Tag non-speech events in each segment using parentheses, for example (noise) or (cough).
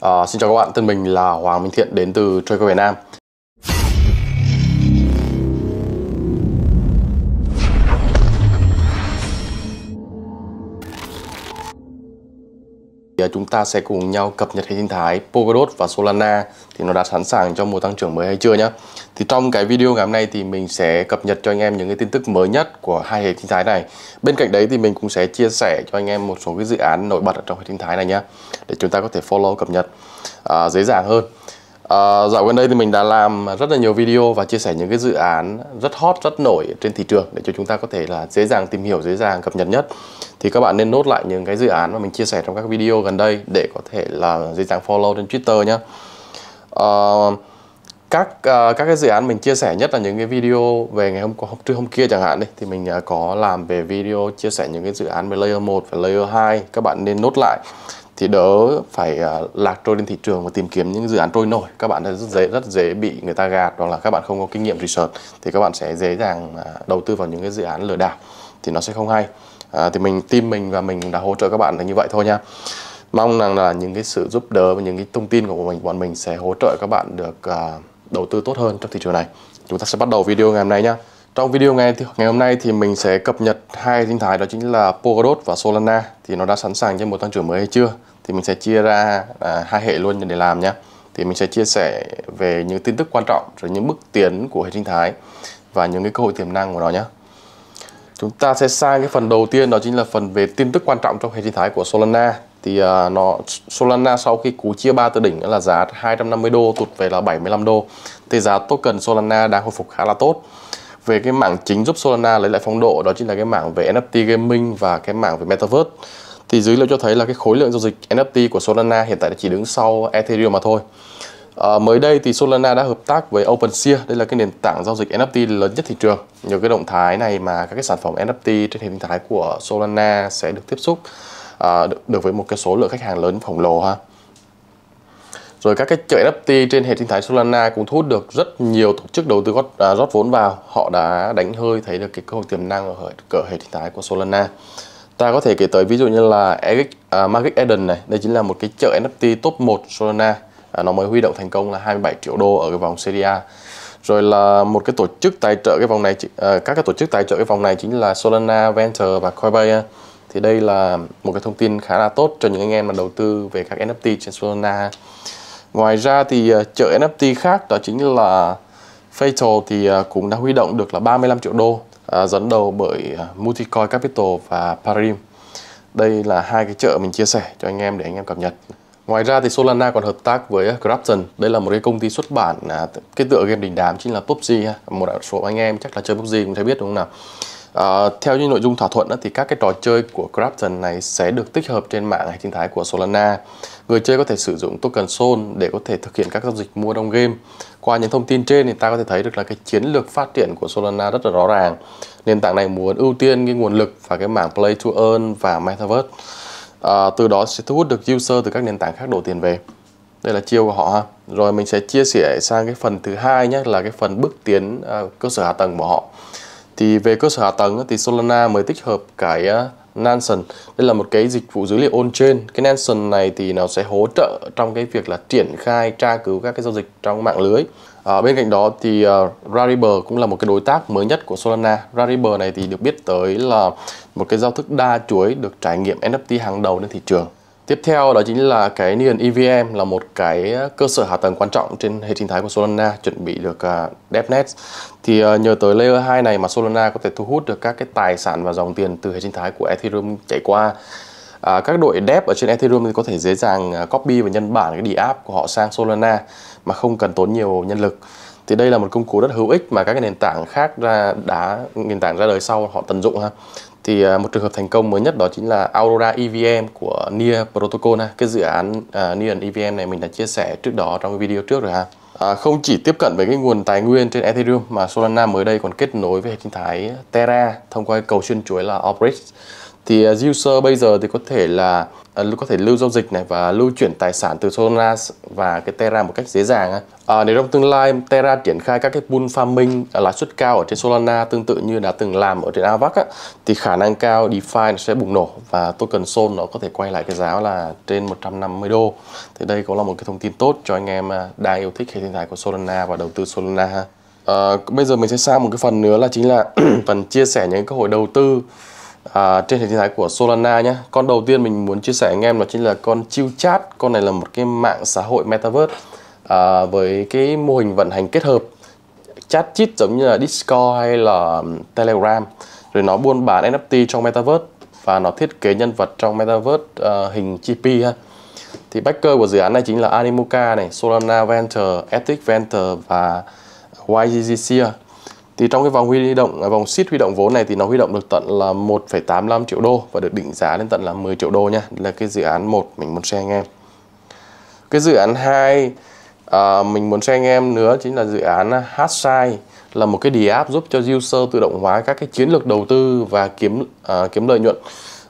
À, xin chào các bạn, tên mình là Hoàng Minh Thiện đến từ Trader Việt Nam. thì chúng ta sẽ cùng nhau cập nhật hệ sinh thái Polkadot và Solana thì nó đã sẵn sàng cho mùa tăng trưởng mới hay chưa nhé. Thì trong cái video ngày hôm nay thì mình sẽ cập nhật cho anh em những cái tin tức mới nhất của hai hệ sinh thái này. Bên cạnh đấy thì mình cũng sẽ chia sẻ cho anh em một số cái dự án nổi bật ở trong hệ sinh thái này nhé để chúng ta có thể follow cập nhật à, dễ dàng hơn. À, dạo gần đây thì mình đã làm rất là nhiều video và chia sẻ những cái dự án rất hot, rất nổi trên thị trường để cho chúng ta có thể là dễ dàng tìm hiểu, dễ dàng cập nhật nhất. Thì các bạn nên nốt lại những cái dự án mà mình chia sẻ trong các video gần đây để có thể là dễ dàng follow trên Twitter nhé. À, ờ, các uh, các cái dự án mình chia sẻ nhất là những cái video về ngày hôm qua hôm trước hôm kia chẳng hạn đi thì mình có làm về video chia sẻ những cái dự án về layer 1 và layer 2 các bạn nên nốt lại thì đỡ phải à, lạc trôi lên thị trường và tìm kiếm những dự án trôi nổi các bạn rất dễ rất dễ bị người ta gạt hoặc là các bạn không có kinh nghiệm research thì các bạn sẽ dễ dàng à, đầu tư vào những cái dự án lừa đảo thì nó sẽ không hay à, thì mình team mình và mình đã hỗ trợ các bạn là như vậy thôi nha mong rằng là những cái sự giúp đỡ và những cái thông tin của mình bọn mình sẽ hỗ trợ các bạn được à, đầu tư tốt hơn trong thị trường này chúng ta sẽ bắt đầu video ngày hôm nay nhé trong video ngày ngày hôm nay thì mình sẽ cập nhật hai sinh thái đó chính là Polkadot và Solana thì nó đã sẵn sàng cho một tăng trưởng mới hay chưa thì mình sẽ chia ra à, hai hệ luôn để làm nhé thì mình sẽ chia sẻ về những tin tức quan trọng rồi những bước tiến của hệ sinh thái và những cái cơ hội tiềm năng của nó nhé chúng ta sẽ sang cái phần đầu tiên đó chính là phần về tin tức quan trọng trong hệ sinh thái của Solana thì à, nó Solana sau khi cú chia ba từ đỉnh là giá 250 đô tụt về là 75 đô thì giá token Solana đang hồi phục khá là tốt về cái mảng chính giúp Solana lấy lại phong độ đó chính là cái mảng về NFT gaming và cái mảng về metaverse thì dữ liệu cho thấy là cái khối lượng giao dịch NFT của Solana hiện tại chỉ đứng sau Ethereum mà thôi. À, mới đây thì Solana đã hợp tác với OpenSea, đây là cái nền tảng giao dịch NFT lớn nhất thị trường. Nhờ cái động thái này mà các cái sản phẩm NFT trên hình thái của Solana sẽ được tiếp xúc à, được, với một cái số lượng khách hàng lớn khổng lồ ha. Rồi các cái chợ NFT trên hệ sinh thái Solana cũng thu hút được rất nhiều tổ chức đầu tư góp, à, rót vốn vào. Họ đã đánh hơi thấy được cái cơ hội tiềm năng ở cỡ hệ sinh thái của Solana. Ta có thể kể tới ví dụ như là Eric, à, Magic Eden này, đây chính là một cái chợ NFT top 1 Solana. À, nó mới huy động thành công là 27 triệu đô ở cái vòng CDA rồi là một cái tổ chức tài trợ cái vòng này à, các cái tổ chức tài trợ cái vòng này chính là Solana Venture và Coinbase thì đây là một cái thông tin khá là tốt cho những anh em mà đầu tư về các NFT trên Solana Ngoài ra thì ờ, chợ NFT khác đó chính là Fatal thì ờ, cũng đã huy động được là 35 triệu đô ờ, dẫn đầu bởi Multicoin Capital và Parim. Đây là hai cái chợ mình chia sẻ cho anh em để anh em cập nhật. Ngoài ra thì Solana còn hợp tác với Grafton. Đây là một cái công ty xuất bản à, cái tựa game đình đám chính là PUBG. Một số anh em chắc là chơi PUBG cũng sẽ biết đúng không nào. À, theo như nội dung thỏa thuận đó, thì các cái trò chơi của Crafton này sẽ được tích hợp trên mạng hệ sinh thái của Solana. Người chơi có thể sử dụng token Sol để có thể thực hiện các giao dịch mua đông game. Qua những thông tin trên thì ta có thể thấy được là cái chiến lược phát triển của Solana rất là rõ ràng. Nền tảng này muốn ưu tiên cái nguồn lực và cái mảng Play to Earn và Metaverse. À, từ đó sẽ thu hút được user từ các nền tảng khác đổ tiền về đây là chiêu của họ ha rồi mình sẽ chia sẻ sang cái phần thứ hai nhé là cái phần bước tiến uh, cơ sở hạ tầng của họ thì về cơ sở hạ tầng thì Solana mới tích hợp cái Nansen đây là một cái dịch vụ dữ liệu on chain cái Nansen này thì nó sẽ hỗ trợ trong cái việc là triển khai tra cứu các cái giao dịch trong mạng lưới à, bên cạnh đó thì uh, à, Rarible cũng là một cái đối tác mới nhất của Solana Rarible này thì được biết tới là một cái giao thức đa chuỗi được trải nghiệm NFT hàng đầu trên thị trường Tiếp theo đó chính là cái nền EVM là một cái cơ sở hạ tầng quan trọng trên hệ sinh thái của Solana chuẩn bị được uh, à, DevNet. Thì uh, nhờ tới layer 2 này mà Solana có thể thu hút được các cái tài sản và dòng tiền từ hệ sinh thái của Ethereum chảy qua. À, các đội dev ở trên Ethereum thì có thể dễ dàng à, copy và nhân bản cái DApp của họ sang Solana mà không cần tốn nhiều nhân lực. Thì đây là một công cụ rất hữu ích mà các cái nền tảng khác ra đã nền tảng ra đời sau họ tận dụng ha thì à, một trường hợp thành công mới nhất đó chính là Aurora EVM của Near Protocol ha. Cái dự án uh, à, Near EVM này mình đã chia sẻ trước đó trong video trước rồi ha. À, không chỉ tiếp cận với cái nguồn tài nguyên trên Ethereum mà Solana mới đây còn kết nối với hệ sinh thái Terra thông qua cầu xuyên chuỗi là Operates thì à, user bây giờ thì có thể là à, có thể lưu giao dịch này và lưu chuyển tài sản từ Solana và cái Terra một cách dễ dàng. À, nếu trong tương lai Terra triển khai các cái pool farming à, lãi suất cao ở trên Solana tương tự như đã từng làm ở trên Avax á, thì khả năng cao DeFi nó sẽ bùng nổ và token Sol nó có thể quay lại cái giá là trên 150 đô. Thì đây cũng là một cái thông tin tốt cho anh em đang yêu thích hệ sinh thái của Solana và đầu tư Solana. À, bây giờ mình sẽ sang một cái phần nữa là chính là (clears throat) phần chia sẻ những cơ hội đầu tư à, trên hệ sinh thái của Solana nhé. Con đầu tiên mình muốn chia sẻ anh em đó chính là con Chill Chat. Con này là một cái mạng xã hội metaverse à, với cái mô hình vận hành kết hợp chat chít giống như là Discord hay là Telegram. Rồi nó buôn bán NFT trong metaverse và nó thiết kế nhân vật trong metaverse à, hình GP ha. Thì backer của dự án này chính là Animoca này, Solana Venture, Ethic Venture và YGGC thì trong cái vòng huy động à, vòng ship huy động vốn này thì nó huy động được tận là 1,85 triệu đô và được định giá lên tận là 10 triệu đô nha là cái dự án một mình muốn share anh em cái dự án 2 à, mình muốn share anh em nữa chính là dự án à, Hashsite là một cái app giúp cho user tự động hóa các cái chiến lược đầu tư và kiếm à, kiếm lợi nhuận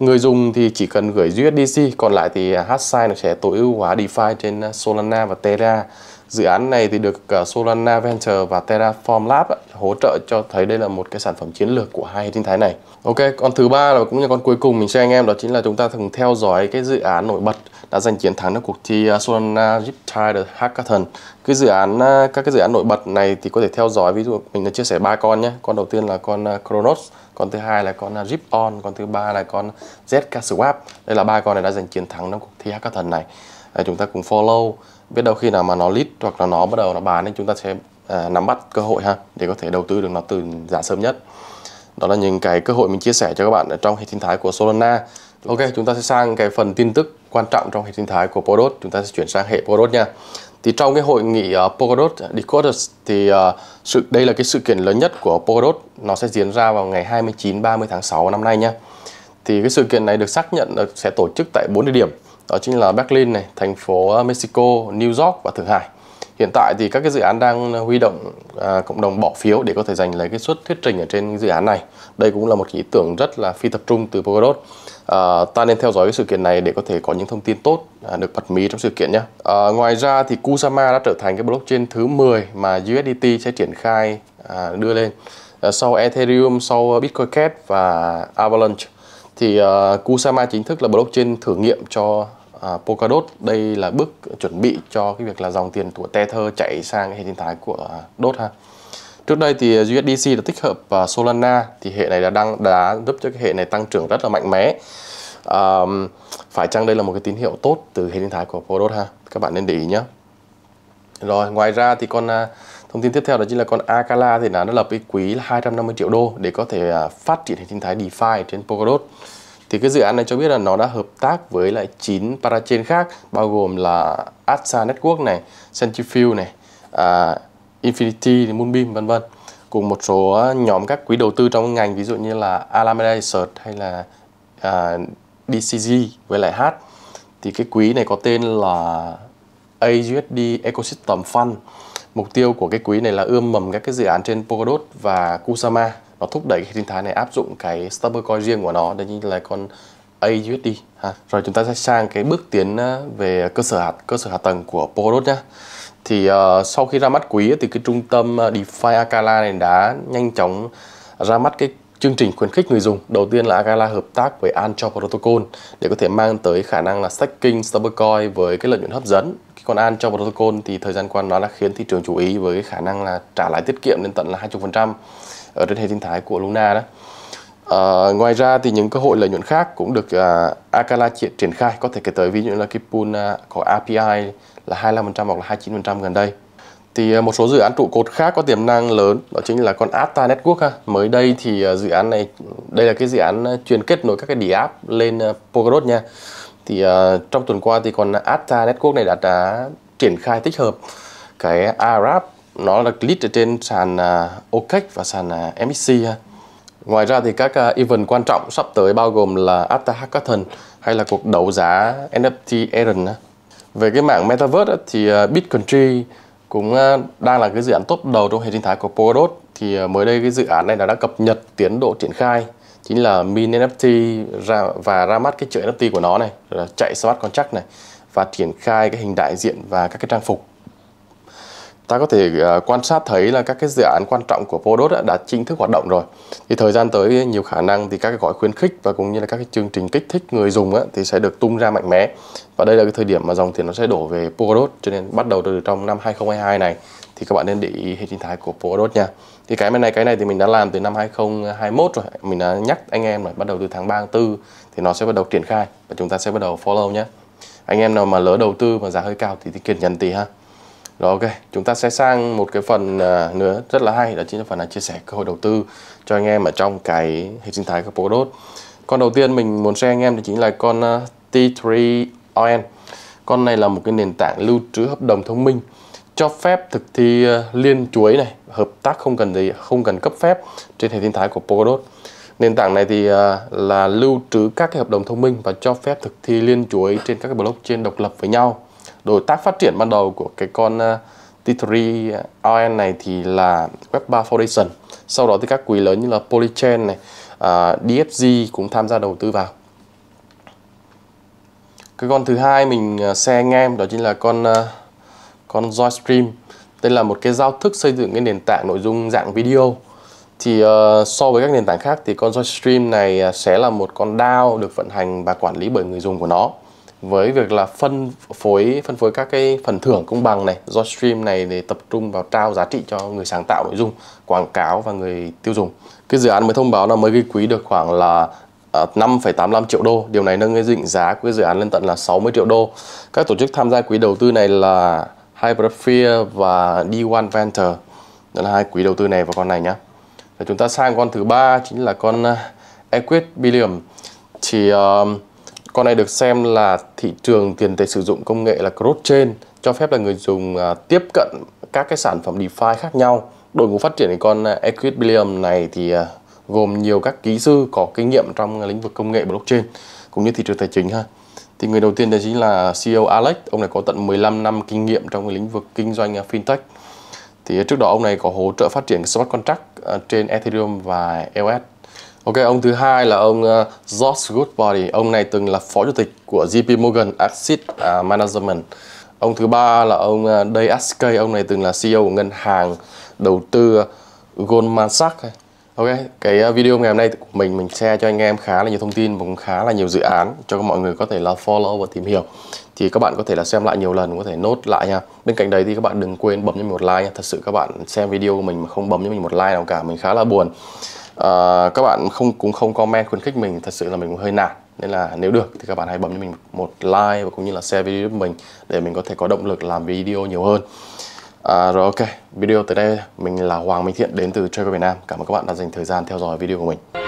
người dùng thì chỉ cần gửi USDC còn lại thì à, Hashsite nó sẽ tối ưu hóa DeFi trên Solana và Terra dự án này thì được ờ, Solana Venture và Terraform Lab hỗ trợ cho thấy đây là một cái sản phẩm chiến lược của hai hệ sinh thái này. Ok, con thứ ba là cũng như con cuối cùng mình cho anh em đó chính là chúng ta thường theo dõi cái dự án nổi bật đã giành chiến thắng trong cuộc thi ờ, Solana Riptide Hackathon. Cái dự án ờ, các cái dự án nổi bật này thì có thể theo dõi ví dụ mình đã chia sẻ ba con nhé. Con đầu tiên là con Chronos, con thứ hai là con Rip On, con thứ ba là con ZK Swap. Đây là ba con này đã giành chiến thắng trong cuộc thi Hackathon này. À, chúng ta cùng follow biết đâu khi nào mà nó lít hoặc là nó bắt đầu nó bán thì chúng ta sẽ à, nắm bắt cơ hội ha để có thể đầu tư được nó từ giá sớm nhất đó là những cái cơ hội mình chia sẻ cho các bạn ở trong hệ sinh thái của Solana Ok chúng ta sẽ sang cái phần tin tức quan trọng trong hệ sinh thái của Polkadot chúng ta sẽ chuyển sang hệ Polkadot nha thì trong cái hội nghị uh, Polkadot Decoders thì uh, sự đây là cái sự kiện lớn nhất của Polkadot nó sẽ diễn ra vào ngày 29 30 tháng 6 năm nay nha thì cái sự kiện này được xác nhận là sẽ tổ chức tại 4 địa điểm đó chính là Berlin này, thành phố ờ, Mexico, New York và Thượng Hải. Hiện tại thì các cái dự án đang ờ, huy động à, cộng đồng bỏ phiếu để có thể giành lấy cái suất thuyết trình ở trên dự án này. Đây cũng là một ý tưởng rất là phi tập trung từ Polkadot. À, ờ, ta nên theo dõi cái sự kiện này để có thể có những thông tin tốt à, được bật mí trong sự kiện nhé. À, ngoài ra thì Kusama đã trở thành cái blockchain thứ 10 mà USDT sẽ triển khai à, đưa lên à, sau Ethereum, sau Bitcoin Cash và Avalanche thì uh, Kusama chính thức là blockchain thử nghiệm cho À, Polkadot đây là bước chuẩn bị cho cái việc là dòng tiền của Tether chạy sang hệ sinh thái của Dot ha trước đây thì USDC đã tích hợp à, Solana thì hệ này đã đăng đã giúp cho cái hệ này tăng trưởng rất là mạnh mẽ à, phải chăng đây là một cái tín hiệu tốt từ hệ sinh thái của Polkadot ha các bạn nên để ý nhé rồi ngoài ra thì con à, thông tin tiếp theo đó chính là con Akala thì nó đã lập cái quý là 250 triệu đô để có thể phát triển hệ sinh thái DeFi trên Polkadot thì cái dự án này cho biết là nó đã hợp tác với lại 9 parachain khác bao gồm là Atsa Network này, Centrifuge này, uh, Infinity, Moonbeam vân vân cùng một số nhóm các quỹ đầu tư trong ngành ví dụ như là Alameda Research hay là uh, à, DCG với lại H thì cái quỹ này có tên là AUSD Ecosystem Fund mục tiêu của cái quỹ này là ươm mầm các cái dự án trên Polkadot và Kusama nó thúc đẩy cái hệ sinh thái này áp dụng cái stable coin riêng của nó đấy như là con AUSD ha. Rồi chúng ta sẽ sang cái bước tiến ờ, về cơ sở hạt cơ sở hạ tầng của Polkadot nhá. Thì uh, sau khi ra mắt quý thì cái trung tâm ờ, DeFi Akala này đã nhanh chóng ra mắt cái chương trình khuyến khích người dùng. Đầu tiên là Akala hợp tác với Anchor Protocol để có thể mang tới khả năng là staking stablecoin với cái lợi nhuận hấp dẫn. cái con Anchor Protocol thì thời gian qua nó đã khiến thị trường chú ý với cái khả năng là trả lãi tiết kiệm lên tận là 20% ở trên hệ sinh thái của Luna đó. À, ngoài ra thì những cơ hội lợi nhuận khác cũng được à, Akala triển, triển khai có thể kể tới ví dụ như là cái pool à, có API là 25% hoặc là 29% gần đây thì à, một số dự án trụ cột khác có tiềm năng lớn đó chính là con Atta Network ha. mới đây thì à, dự án này đây là cái dự án truyền à, kết nối các cái đỉ app lên à, Polkadot nha thì à, trong tuần qua thì con Atta Network này đã, đã triển khai tích hợp cái Arab nó là list ở trên sàn à, OKEX và sàn à, MSC ha. Ngoài ra thì các à, event quan trọng sắp tới bao gồm là After Hackathon hay là cuộc đấu giá NFT Aaron. Về cái mảng Metaverse thì BitCountry cũng đang là cái dự án top đầu trong hệ sinh thái của Polkadot thì mới đây cái dự án này đã, đã cập nhật tiến độ triển khai chính là min NFT ra và ra mắt cái chuỗi NFT của nó này là chạy smart contract này và triển khai cái hình đại diện và các cái trang phục ta có thể ờ, quan sát thấy là các cái dự án quan trọng của Podot đã chính thức hoạt động rồi. Thì thời gian tới nhiều khả năng thì các cái gói khuyến khích và cũng như là các cái chương trình kích thích người dùng á, thì sẽ được tung ra mạnh mẽ. Và đây là cái thời điểm mà dòng tiền nó sẽ đổ về Podot cho nên bắt đầu từ trong năm 2022 này thì các bạn nên để ý hệ sinh thái của Podot nha. Thì cái này cái này thì mình đã làm từ năm 2021 rồi, mình đã nhắc anh em là bắt đầu từ tháng 3 tháng 4 thì nó sẽ bắt đầu triển khai và chúng ta sẽ bắt đầu follow nhé. Anh em nào mà lỡ đầu tư mà giá hơi cao thì, thì kiên nhẫn tí ha. Rồi ok, chúng ta sẽ sang một cái phần à, nữa rất là hay đó chính là phần là chia sẻ cơ hội đầu tư cho anh em ở trong cái hệ sinh thái của Polkadot. Con đầu tiên mình muốn share anh em thì chính là con à, T3ON. Con này là một cái nền tảng lưu trữ hợp đồng thông minh cho phép thực thi à, liên chuỗi này, hợp tác không cần gì, không cần cấp phép trên hệ sinh thái của Polkadot. Nền tảng này thì là lưu trữ các cái hợp đồng thông minh và cho phép thực thi liên chuỗi trên các cái blockchain độc lập với nhau đối tác phát triển ban đầu của cái con uh, T3 RN này thì là Web3 Foundation sau đó thì các quỹ lớn như là Polychain này uh, ờ, DFG cũng tham gia đầu tư vào cái con thứ hai mình ờ, share anh em đó chính là con uh, con Joystream đây là một cái giao thức xây dựng cái nền tảng nội dung dạng video thì uh, so với các nền tảng khác thì con Joystream này sẽ là một con DAO được vận hành và quản lý bởi người dùng của nó với việc là phân phối phân phối các cái phần thưởng công bằng này do stream này để tập trung vào trao giá trị cho người sáng tạo nội dung quảng cáo và người tiêu dùng cái dự án mới thông báo là mới ghi quý được khoảng là 5,85 ờ, triệu đô điều này nâng cái định giá của cái dự án lên tận là 60 triệu đô các tổ chức tham gia quỹ đầu tư này là Hypersphere và D1 Venture đó là hai quỹ đầu tư này và con này nhá Rồi chúng ta sang con thứ ba chính là con Equit Billium thì uh, con này được xem là thị trường tiền tệ sử dụng công nghệ là blockchain cho phép là người dùng à, tiếp cận các cái sản phẩm DeFi khác nhau. Đội ngũ phát triển thì con à, Equilibrium này thì à, gồm nhiều các kỹ sư có kinh nghiệm trong lĩnh vực công nghệ blockchain cũng như thị trường tài chính ha. Thì người đầu tiên đó chính là CEO Alex, ông này có tận 15 năm kinh nghiệm trong cái lĩnh vực kinh doanh fintech. Thì trước đó ông này có hỗ trợ phát triển smart contract trên Ethereum và EOS Ok, ông thứ hai là ông uh, George Goodbody. Ông này từng là phó chủ tịch của JP Morgan Asset uh, Management. Ông thứ ba là ông uh, Day SK. Ông này từng là CEO của ngân hàng đầu tư Goldman Sachs. Ok, cái ờ, video ngày hôm nay của mình mình share cho anh em khá là nhiều thông tin và cũng khá là nhiều dự án cho mọi người có thể là follow và tìm hiểu. Thì các bạn có thể là xem lại nhiều lần, có thể nốt lại nha. Bên cạnh đấy thì các bạn đừng quên bấm cho mình một like nha. Thật sự các bạn xem video của mình mà không bấm cho mình một like nào cả, mình khá là buồn. Ờ, các bạn không cũng không comment khuyến khích mình thật sự là mình cũng hơi nản nên là nếu được thì các bạn hãy bấm cho mình một like và cũng như là share video của mình để mình có thể có động lực làm video nhiều hơn à, rồi ok video tới đây mình là Hoàng Minh Thiện đến từ Trader Việt Nam cảm ơn các bạn đã dành thời gian theo dõi video của mình